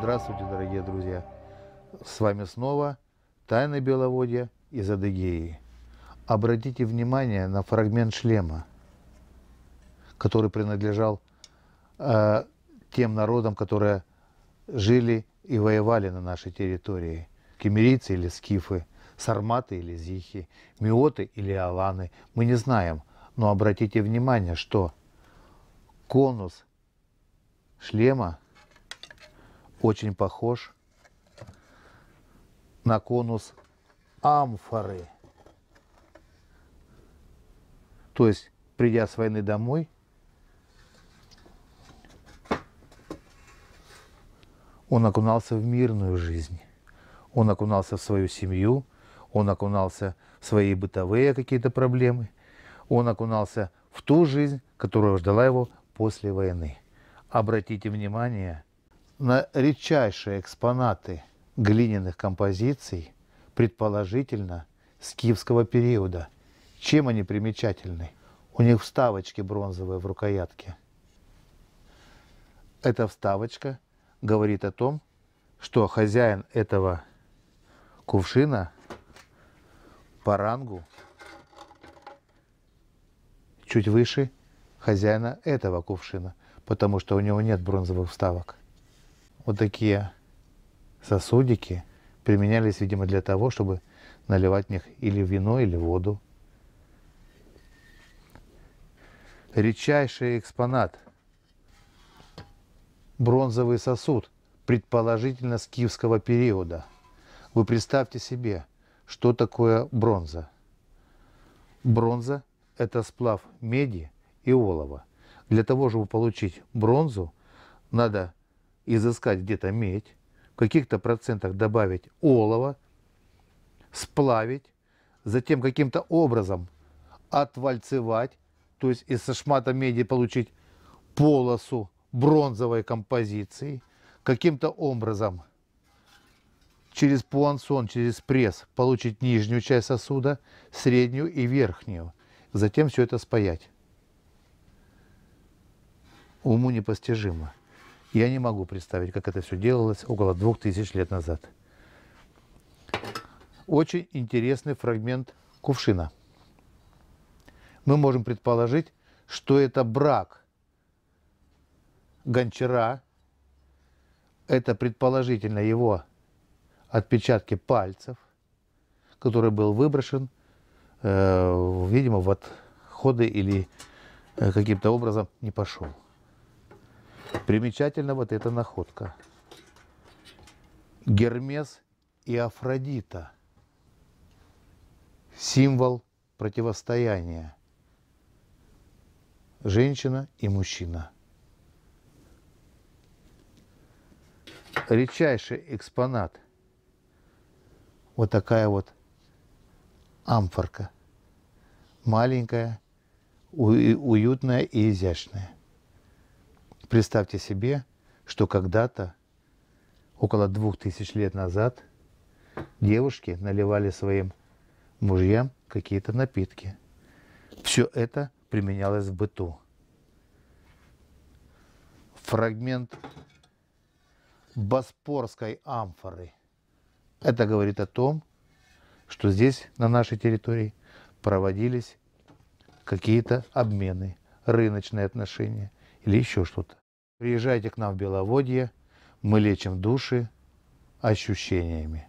Здравствуйте, дорогие друзья! С вами снова Тайны Беловодья из Адыгеи. Обратите внимание на фрагмент шлема, который принадлежал э, тем народам, которые жили и воевали на нашей территории. Кемерийцы или скифы, сарматы или зихи, миоты или аланы, мы не знаем. Но обратите внимание, что конус шлема – очень похож на конус амфоры. То есть, придя с войны домой, он окунался в мирную жизнь, он окунался в свою семью, он окунался в свои бытовые какие-то проблемы, он окунался в ту жизнь, которая ждала его после войны. Обратите внимание – на редчайшие экспонаты глиняных композиций, предположительно, скифского периода. Чем они примечательны? У них вставочки бронзовые в рукоятке. Эта вставочка говорит о том, что хозяин этого кувшина по рангу чуть выше хозяина этого кувшина, потому что у него нет бронзовых вставок вот такие сосудики применялись, видимо, для того, чтобы наливать в них или вино, или воду. Редчайший экспонат. Бронзовый сосуд, предположительно скифского периода. Вы представьте себе, что такое бронза. Бронза – это сплав меди и олова. Для того, чтобы получить бронзу, надо изыскать где-то медь, в каких-то процентах добавить олово, сплавить, затем каким-то образом отвальцевать, то есть из шмата меди получить полосу бронзовой композиции, каким-то образом через пуансон, через пресс получить нижнюю часть сосуда, среднюю и верхнюю, затем все это спаять. Уму непостижимо. Я не могу представить, как это все делалось около двух тысяч лет назад. Очень интересный фрагмент кувшина. Мы можем предположить, что это брак гончара, это предположительно его отпечатки пальцев, который был выброшен, э, видимо, в отходы или э, каким-то образом не пошел. Примечательна вот эта находка. Гермес и Афродита. Символ противостояния. Женщина и мужчина. Редчайший экспонат. Вот такая вот амфорка. Маленькая, уютная и изящная. Представьте себе, что когда-то, около двух тысяч лет назад, девушки наливали своим мужьям какие-то напитки. Все это применялось в быту. Фрагмент Боспорской амфоры. Это говорит о том, что здесь, на нашей территории, проводились какие-то обмены, рыночные отношения или еще что-то. Приезжайте к нам в Беловодье, мы лечим души ощущениями.